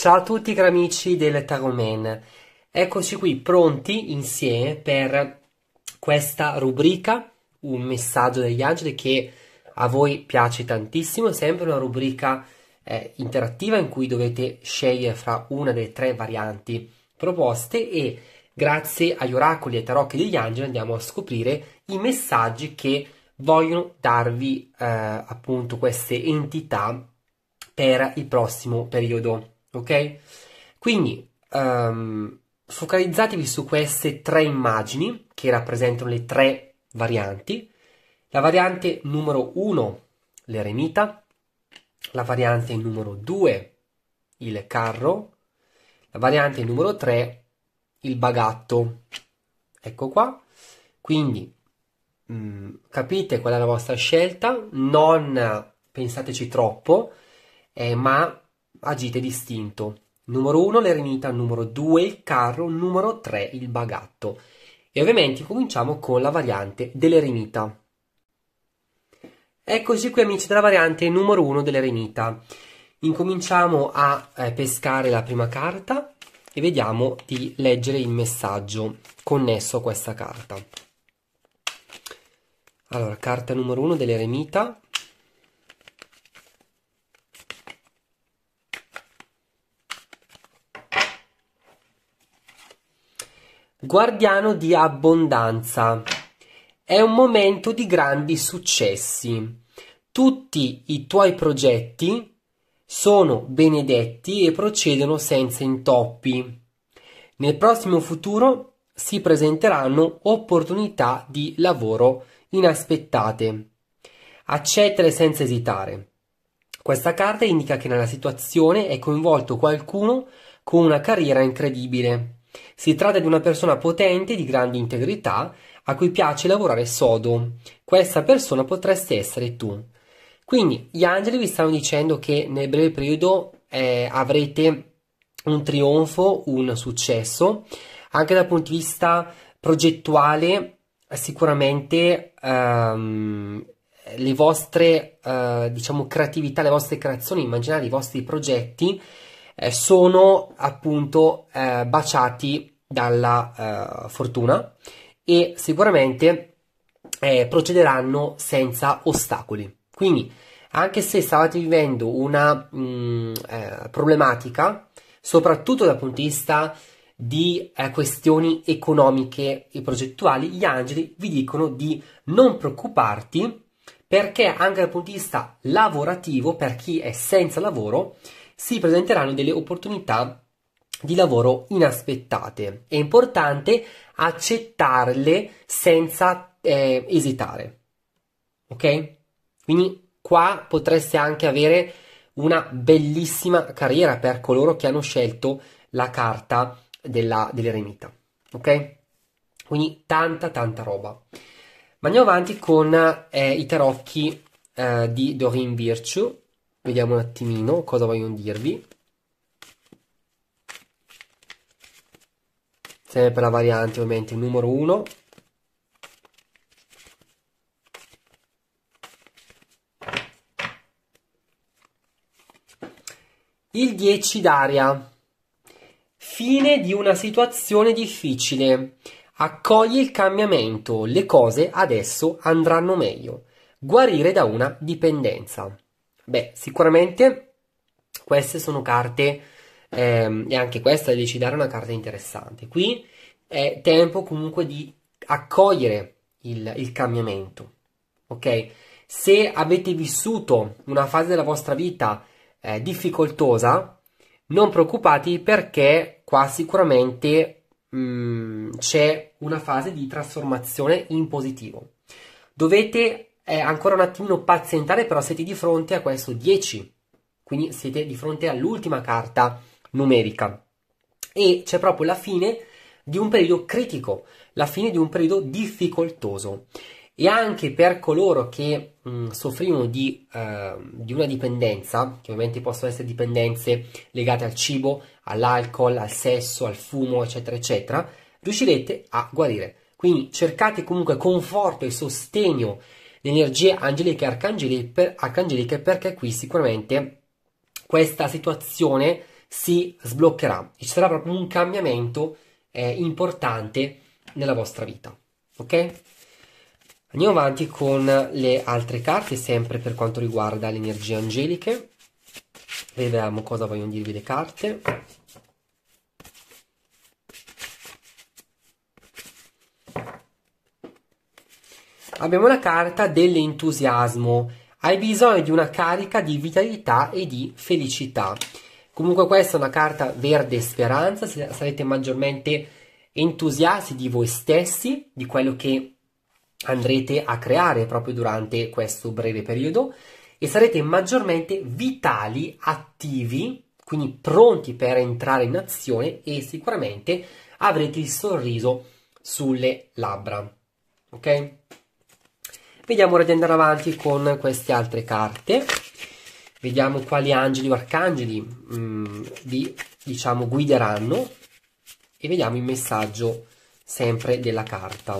Ciao a tutti cari amici del Taromen, eccoci qui pronti insieme per questa rubrica, un messaggio degli angeli che a voi piace tantissimo, è sempre una rubrica eh, interattiva in cui dovete scegliere fra una delle tre varianti proposte e grazie agli oracoli e tarocchi degli angeli andiamo a scoprire i messaggi che vogliono darvi eh, appunto queste entità per il prossimo periodo ok? Quindi um, focalizzatevi su queste tre immagini che rappresentano le tre varianti. La variante numero 1, l'eremita, la variante numero 2, il carro, la variante numero 3, il bagatto. Ecco qua. Quindi mh, mm, capite qual è la vostra scelta, non pensateci troppo, eh, ma agite distinto. Numero 1 l'eremita, numero 2 il carro, numero 3 il bagatto. E ovviamente cominciamo con la variante dell'eremita. Eccoci qui amici della variante numero 1 dell'eremita. Incominciamo a eh, pescare la prima carta e vediamo di leggere il messaggio connesso a questa carta. Allora, carta numero 1 dell'eremita, Guardiano di abbondanza. È un momento di grandi successi. Tutti i tuoi progetti sono benedetti e procedono senza intoppi. Nel prossimo futuro si presenteranno opportunità di lavoro inaspettate. Accettale senza esitare. Questa carta indica che nella situazione è coinvolto qualcuno con una carriera incredibile. Si tratta di una persona potente di grande integrità a cui piace lavorare sodo. Questa persona potresti essere tu. Quindi gli angeli vi stanno dicendo che nel breve periodo eh, avrete un trionfo, un successo, anche dal punto di vista progettuale sicuramente ehm, le vostre eh, diciamo creatività, le vostre creazioni, immaginate i vostri progetti eh, sono appunto eh, baciati dalla eh, fortuna e sicuramente eh, procederanno senza ostacoli. Quindi, anche se stavate vivendo una mh, mm, eh, problematica, soprattutto dal punto di vista di eh, questioni economiche e progettuali, gli angeli vi dicono di non preoccuparti perché anche dal punto di vista lavorativo, per chi è senza lavoro, si presenteranno delle opportunità di lavoro inaspettate. È importante accettarle senza eh, esitare. Ok? Quindi qua potreste anche avere una bellissima carriera per coloro che hanno scelto la carta della, dell'eremita. Ok? Quindi tanta tanta roba. Ma andiamo avanti con eh, i tarocchi eh, di Doreen Virtue Vediamo un attimino cosa vogliono dirvi. Sempre la variante ovviamente numero 1. Il 10 d'aria. Fine di una situazione difficile. Accogli il cambiamento, le cose adesso andranno meglio. Guarire da una dipendenza. Beh, sicuramente queste sono carte, ehm, e anche questa decidere è una carta interessante. Qui è tempo comunque di accogliere il, il cambiamento, ok? Se avete vissuto una fase della vostra vita eh, difficoltosa, non preoccupatevi perché qua sicuramente mh, mm, c'è una fase di trasformazione in positivo. Dovete eh, ancora un attimino pazientare, però siete di fronte a questo 10, quindi siete di fronte all'ultima carta numerica. E c'è proprio la fine di un periodo critico, la fine di un periodo difficoltoso. E anche per coloro che mh, mm, soffrivano di, eh, di una dipendenza, che ovviamente possono essere dipendenze legate al cibo, all'alcol, al sesso, al fumo, eccetera, eccetera, riuscirete a guarire. Quindi cercate comunque conforto e sostegno le energie angeliche e arcangeliche, arcangeliche perché qui sicuramente questa situazione si sbloccherà e ci sarà proprio un cambiamento eh, importante nella vostra vita. Ok? Andiamo avanti con le altre carte, sempre per quanto riguarda le energie angeliche. Vediamo cosa vogliono dirvi le carte. abbiamo la carta dell'entusiasmo. Hai bisogno di una carica di vitalità e di felicità. Comunque questa è una carta verde speranza, sarete maggiormente entusiasti di voi stessi, di quello che andrete a creare proprio durante questo breve periodo e sarete maggiormente vitali, attivi, quindi pronti per entrare in azione e sicuramente avrete il sorriso sulle labbra. Ok? Vediamo ora di andare avanti con queste altre carte. Vediamo quali angeli o arcangeli mh, mm, vi diciamo, guideranno e vediamo il messaggio sempre della carta.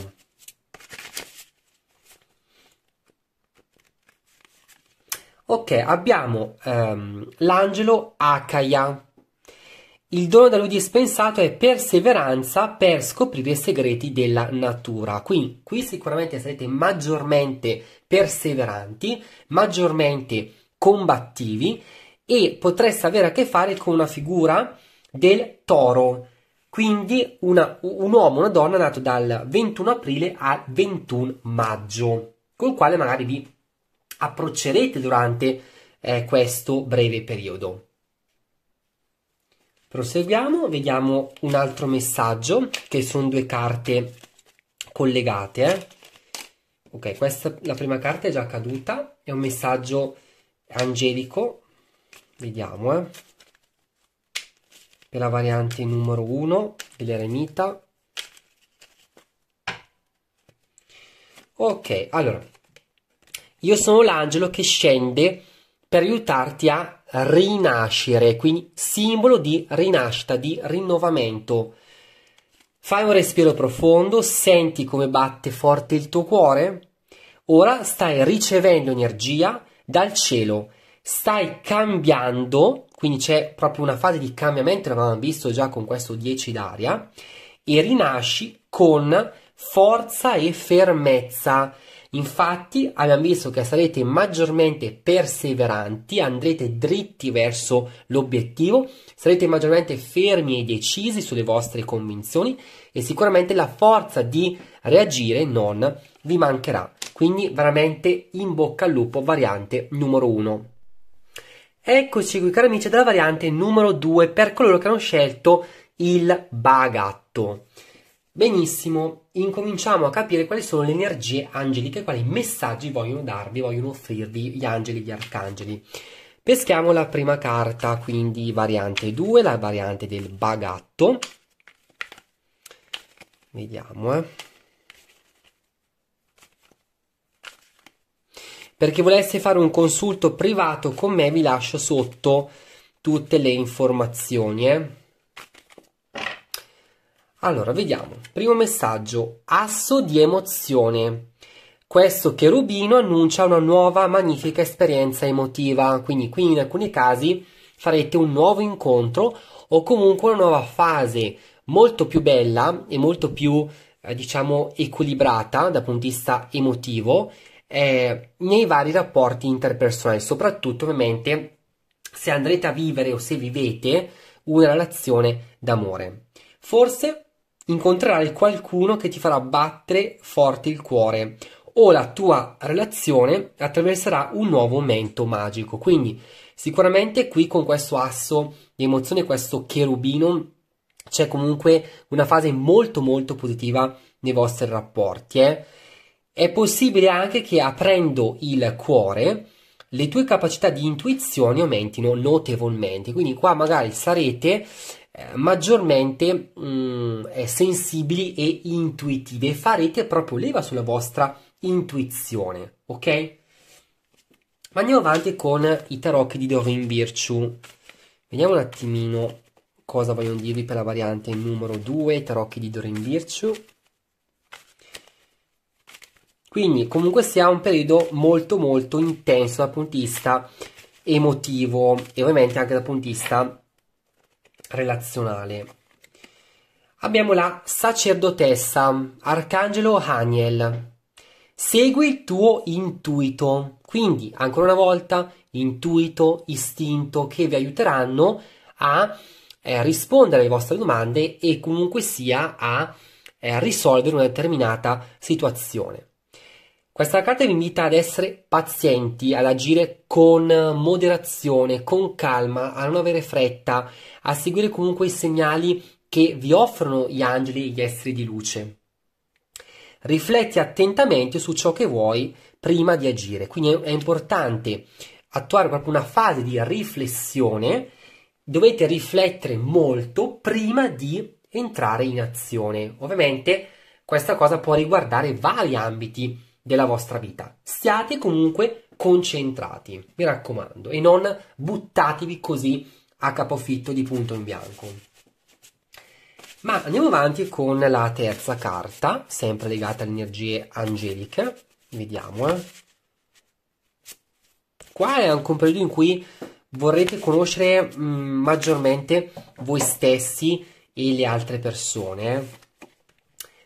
Ok, abbiamo ehm, l'angelo Akaya, il dono da lui dispensato è perseveranza per scoprire i segreti della natura. Quindi qui sicuramente sarete maggiormente perseveranti, maggiormente combattivi e potreste avere a che fare con una figura del toro. Quindi una, un uomo una donna nato dal 21 aprile al 21 maggio, col quale magari vi approccerete durante eh, questo breve periodo. Proseguiamo, vediamo un altro messaggio che sono due carte collegate. Eh? Ok, questa la prima carta è già caduta, è un messaggio angelico. Vediamo, eh. Per la variante numero 1 dell'eremita. Ok, allora io sono l'angelo che scende per aiutarti a rinascere, quindi simbolo di rinascita, di rinnovamento. Fai un respiro profondo, senti come batte forte il tuo cuore. Ora stai ricevendo energia dal cielo, stai cambiando, quindi c'è proprio una fase di cambiamento, l'avevamo visto già con questo 10 d'aria, e rinasci con forza e fermezza. Infatti abbiamo visto che sarete maggiormente perseveranti, andrete dritti verso l'obiettivo, sarete maggiormente fermi e decisi sulle vostre convinzioni e sicuramente la forza di reagire non vi mancherà. Quindi veramente in bocca al lupo variante numero 1. Eccoci qui cari amici della variante numero 2 per coloro che hanno scelto il bagatto. Benissimo, incominciamo a capire quali sono le energie angeliche, quali messaggi vogliono darvi, vogliono offrirvi gli angeli, gli arcangeli. Peschiamo la prima carta, quindi variante 2, la variante del bagatto. Vediamo, eh. Per chi volesse fare un consulto privato con me vi lascio sotto tutte le informazioni, eh. Allora, vediamo. Primo messaggio, asso di emozione. Questo cherubino annuncia una nuova magnifica esperienza emotiva, quindi qui in alcuni casi farete un nuovo incontro o comunque una nuova fase molto più bella e molto più, eh, diciamo, equilibrata dal punto di vista emotivo eh, nei vari rapporti interpersonali, soprattutto ovviamente se andrete a vivere o se vivete una relazione d'amore. Forse incontrerai qualcuno che ti farà battere forte il cuore o la tua relazione attraverserà un nuovo momento magico. Quindi sicuramente qui con questo asso di emozione, questo cherubino, c'è comunque una fase molto molto positiva nei vostri rapporti. Eh? È possibile anche che aprendo il cuore le tue capacità di intuizione aumentino notevolmente. Quindi qua magari sarete eh, maggiormente mh, mm, eh, sensibili e intuitive e farete proprio leva sulla vostra intuizione, ok? Ma andiamo avanti con i tarocchi di Doreen Virtue. Vediamo un attimino cosa vogliono dirvi per la variante numero 2, i tarocchi di Doreen Virtue. Quindi comunque sia un periodo molto molto intenso dal punto di vista emotivo e ovviamente anche dal punto di vista relazionale. Abbiamo la sacerdotessa, arcangelo Haniel. Segui il tuo intuito, quindi ancora una volta intuito, istinto che vi aiuteranno a eh, rispondere alle vostre domande e comunque sia a eh, risolvere una determinata situazione. Questa carta vi invita ad essere pazienti, ad agire con moderazione, con calma, a non avere fretta, a seguire comunque i segnali che vi offrono gli angeli e gli esseri di luce. Rifletti attentamente su ciò che vuoi prima di agire, quindi è importante attuare proprio una fase di riflessione, dovete riflettere molto prima di entrare in azione. Ovviamente questa cosa può riguardare vari ambiti della vostra vita. Siate comunque concentrati, mi raccomando, e non buttatevi così a capofitto di punto in bianco. Ma andiamo avanti con la terza carta, sempre legata alle energie angeliche. Vediamo. Eh. Qua è anche un periodo in cui vorrete conoscere mh, mm, maggiormente voi stessi e le altre persone.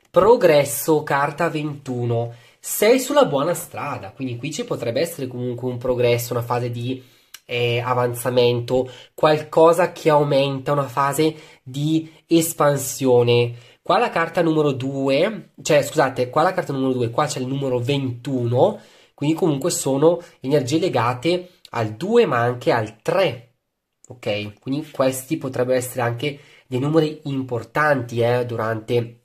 Progresso, carta 21 sei sulla buona strada, quindi qui ci potrebbe essere comunque un progresso, una fase di eh, avanzamento, qualcosa che aumenta, una fase di espansione. Qua la carta numero 2, cioè scusate, qua la carta numero 2, qua c'è il numero 21, quindi comunque sono energie legate al 2 ma anche al 3. Ok, quindi questi potrebbero essere anche dei numeri importanti eh, durante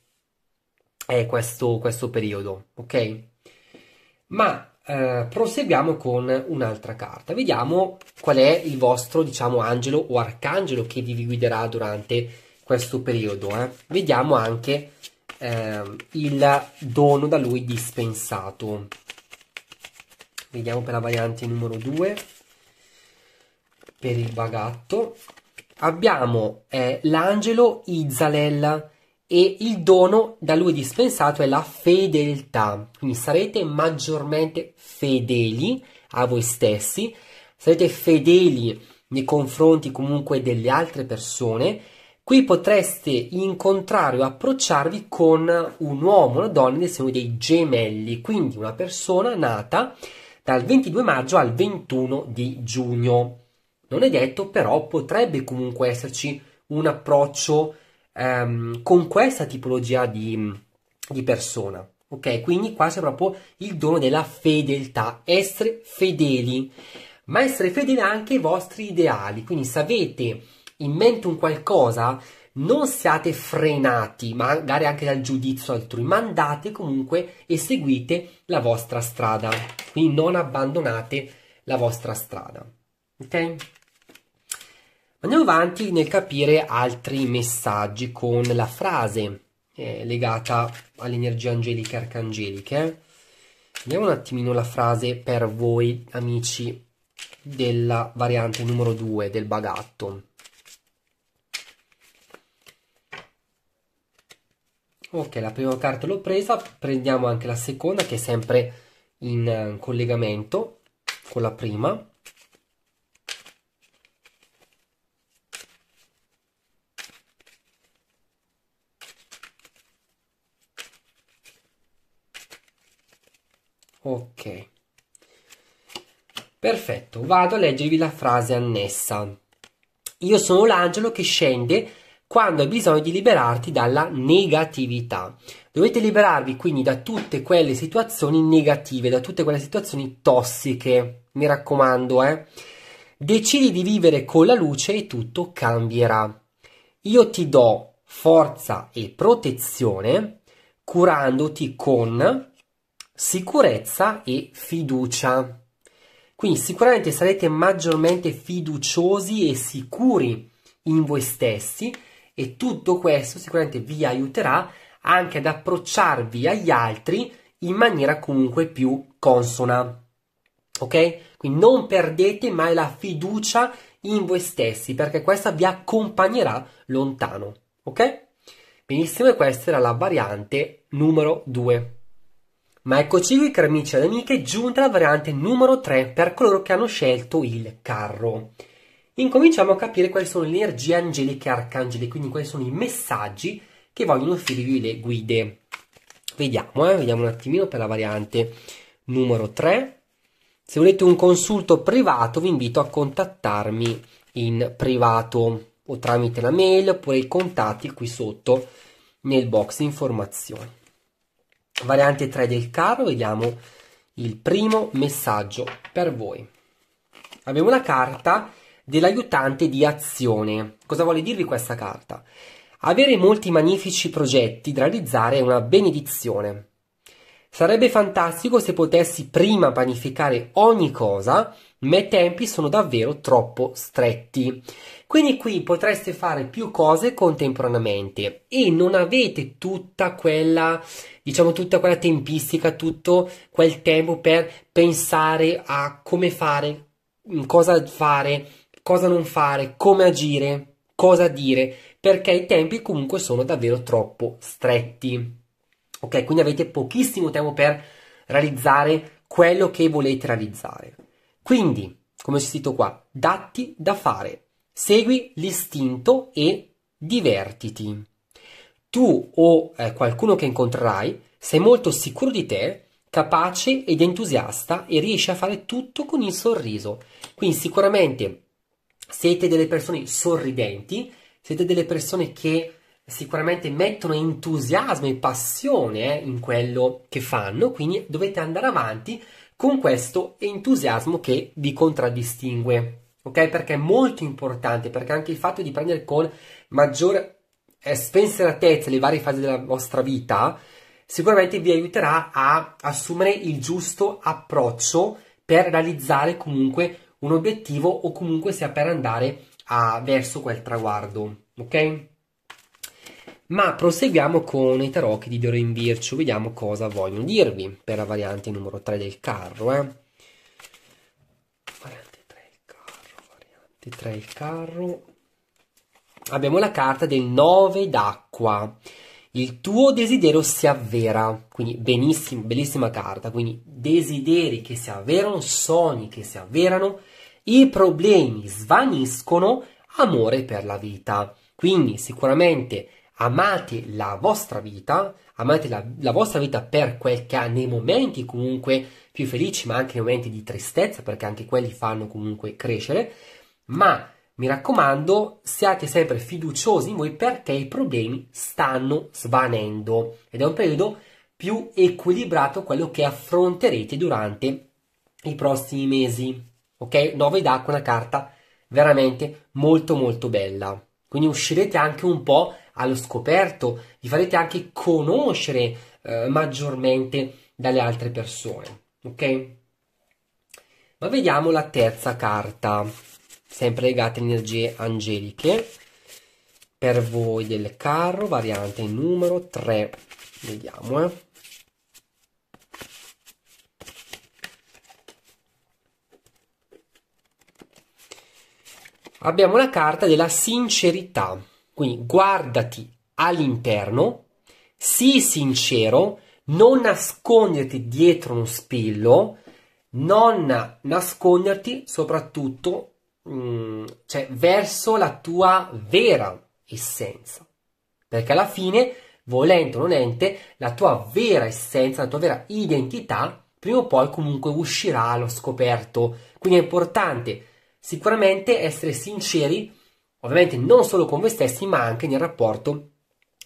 eh, questo, questo periodo. Ok. Ma eh, proseguiamo con un'altra carta. Vediamo qual è il vostro, diciamo, angelo o arcangelo che vi guiderà durante questo periodo. Eh. Vediamo anche eh, il dono da lui dispensato. Vediamo per la variante numero 2, per il bagatto. Abbiamo eh, l'angelo Izzalella e il dono da lui dispensato è la fedeltà. Quindi sarete maggiormente fedeli a voi stessi, sarete fedeli nei confronti comunque delle altre persone. Qui potreste incontrare o approcciarvi con un uomo, una donna del segno dei gemelli, quindi una persona nata dal 22 maggio al 21 di giugno. Non è detto, però potrebbe comunque esserci un approccio ehm, con questa tipologia di, di persona. Ok, quindi qua c'è proprio il dono della fedeltà, essere fedeli, ma essere fedeli anche ai vostri ideali. Quindi se avete in mente un qualcosa, non siate frenati, magari anche dal giudizio altrui, mandate comunque e seguite la vostra strada. Quindi non abbandonate la vostra strada. Ok? Andiamo avanti nel capire altri messaggi con la frase eh, legata energie angeliche e arcangeliche. Vediamo un attimino la frase per voi, amici, della variante numero 2 del bagatto. Ok, la prima carta l'ho presa, prendiamo anche la seconda che è sempre in eh, collegamento con la prima. Ok. Perfetto, vado a leggervi la frase annessa. Io sono l'angelo che scende quando hai bisogno di liberarti dalla negatività. Dovete liberarvi quindi da tutte quelle situazioni negative, da tutte quelle situazioni tossiche. Mi raccomando, eh. Decidi di vivere con la luce e tutto cambierà. Io ti do forza e protezione curandoti con sicurezza e fiducia. Quindi sicuramente sarete maggiormente fiduciosi e sicuri in voi stessi e tutto questo sicuramente vi aiuterà anche ad approcciarvi agli altri in maniera comunque più consona. Ok? Quindi non perdete mai la fiducia in voi stessi perché questa vi accompagnerà lontano. Ok? Benissimo, e questa era la variante numero 2. Ma eccoci qui, cari amici ed amiche, giunta la variante numero 3 per coloro che hanno scelto il carro. Incominciamo a capire quali sono le energie angeliche e arcangeli, quindi quali sono i messaggi che vogliono offrirvi le guide. Vediamo, eh, vediamo un attimino per la variante numero 3. Se volete un consulto privato, vi invito a contattarmi in privato o tramite la mail oppure i contatti qui sotto nel box informazioni. Variante 3 del carro, vediamo il primo messaggio per voi. Abbiamo la carta dell'aiutante di azione. Cosa vuole dirvi questa carta? Avere molti magnifici progetti da realizzare è una benedizione. Sarebbe fantastico se potessi prima panificare ogni cosa, ma i tempi sono davvero troppo stretti. Quindi qui potreste fare più cose contemporaneamente e non avete tutta quella, diciamo, tutta quella tempistica, tutto quel tempo per pensare a come fare, mm, cosa fare, cosa non fare, come agire, cosa dire, perché i tempi comunque sono davvero troppo stretti. Ok, quindi avete pochissimo tempo per realizzare quello che volete realizzare. Quindi, come ho scritto qua, datti da fare. Segui l'istinto e divertiti. Tu o eh, qualcuno che incontrerai sei molto sicuro di te, capace ed entusiasta e riesci a fare tutto con il sorriso. Quindi sicuramente siete delle persone sorridenti, siete delle persone che sicuramente mettono entusiasmo e passione eh, in quello che fanno, quindi dovete andare avanti con questo entusiasmo che vi contraddistingue ok? Perché è molto importante, perché anche il fatto di prendere con maggiore eh, spensieratezza le varie fasi della vostra vita sicuramente vi aiuterà a assumere il giusto approccio per realizzare comunque un obiettivo o comunque sia per andare a, verso quel traguardo, ok? Ma proseguiamo con i tarocchi di Dorin Virtue, vediamo cosa vogliono dirvi per la variante numero 3 del carro, eh? che trae il carro. Abbiamo la carta del 9 d'acqua. Il tuo desiderio si avvera, quindi benissimo, bellissima carta, quindi desideri che si avverano, sogni che si avverano, i problemi svaniscono, amore per la vita. Quindi sicuramente amate la vostra vita, amate la, la, vostra vita per quel che ha nei momenti comunque più felici, ma anche nei momenti di tristezza, perché anche quelli fanno comunque crescere ma mi raccomando, siate sempre fiduciosi in voi perché i problemi stanno svanendo ed è un periodo più equilibrato quello che affronterete durante i prossimi mesi. Ok? 9 d'acqua, una carta veramente molto molto bella. Quindi uscirete anche un po' allo scoperto, vi farete anche conoscere eh, maggiormente dalle altre persone. Ok? Ma vediamo la terza carta sempre legate alle energie angeliche. Per voi del carro, variante numero 3. Vediamo, eh. Abbiamo la carta della sincerità, quindi guardati all'interno, sii sincero, non nasconderti dietro un spillo, non nasconderti soprattutto Mm, cioè verso la tua vera essenza. Perché alla fine, volente o nolente, la tua vera essenza, la tua vera identità, prima o poi comunque uscirà allo scoperto. Quindi è importante sicuramente essere sinceri, ovviamente non solo con voi stessi, ma anche nel rapporto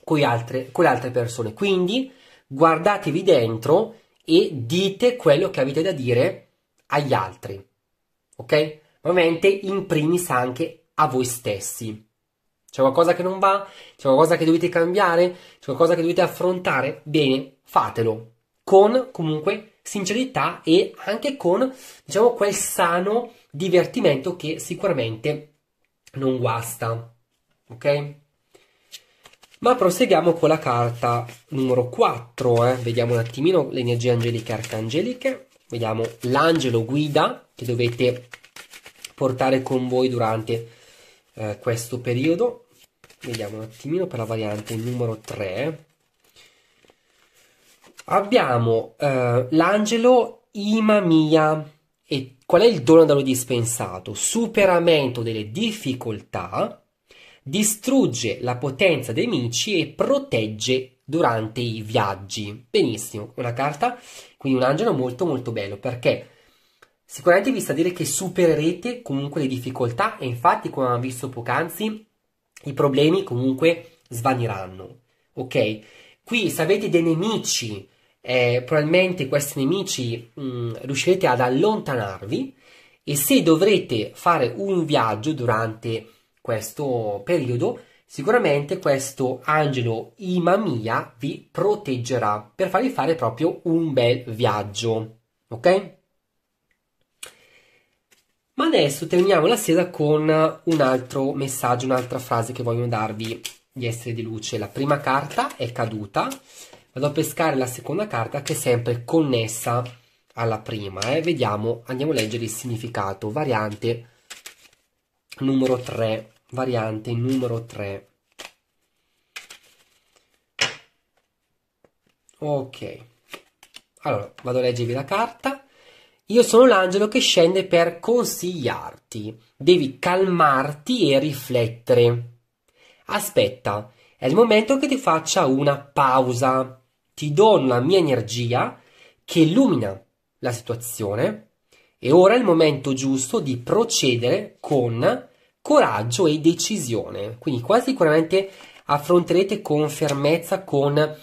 con, altre, con le altre persone. Quindi guardatevi dentro e dite quello che avete da dire agli altri. Ok? Ovviamente in primis anche a voi stessi. C'è qualcosa che non va? C'è qualcosa che dovete cambiare? C'è qualcosa che dovete affrontare? Bene, fatelo. Con comunque sincerità e anche con, diciamo, quel sano divertimento che sicuramente non guasta. Ok? Ma proseguiamo con la carta numero 4, eh. vediamo un attimino le energie angeliche e arcangeliche, vediamo l'angelo guida che dovete portare con voi durante eh, questo periodo. Vediamo un attimino per la variante numero 3. Abbiamo eh, l'angelo Imamia. E qual è il dono da lui dispensato? Superamento delle difficoltà, distrugge la potenza dei nemici e protegge durante i viaggi. Benissimo, una carta, quindi un angelo molto molto bello perché Sicuramente vi sta a dire che supererete comunque le difficoltà e infatti, come abbiamo visto poc'anzi, i problemi comunque svaniranno. Ok? Qui se avete dei nemici, eh, probabilmente questi nemici mh, mm, riuscirete ad allontanarvi e se dovrete fare un viaggio durante questo periodo, sicuramente questo angelo Imamia vi proteggerà per farvi fare proprio un bel viaggio. Ok? Adesso terminiamo la sera con un altro messaggio, un'altra frase che voglio darvi di essere di luce. La prima carta è caduta, vado a pescare la seconda carta che è sempre connessa alla prima. Eh? Vediamo, andiamo a leggere il significato. Variante numero 3, variante numero 3. Ok, allora vado a leggervi la carta. Io sono l'angelo che scende per consigliarti. Devi calmarti e riflettere. Aspetta, è il momento che ti faccia una pausa. Ti dono la mia energia che illumina la situazione e ora è il momento giusto di procedere con coraggio e decisione. Quindi qua sicuramente affronterete con fermezza, con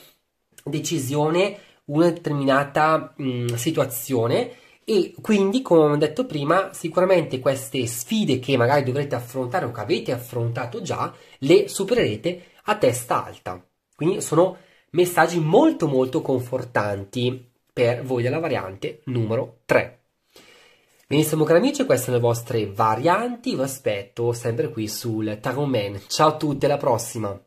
decisione una determinata mh, mm, situazione e quindi, come abbiamo detto prima, sicuramente queste sfide che magari dovrete affrontare o che avete affrontato già, le supererete a testa alta. Quindi sono messaggi molto molto confortanti per voi della variante numero 3. Benissimo cari amici, queste sono le vostre varianti, vi aspetto sempre qui sul Tarot Man. Ciao a tutti, alla prossima!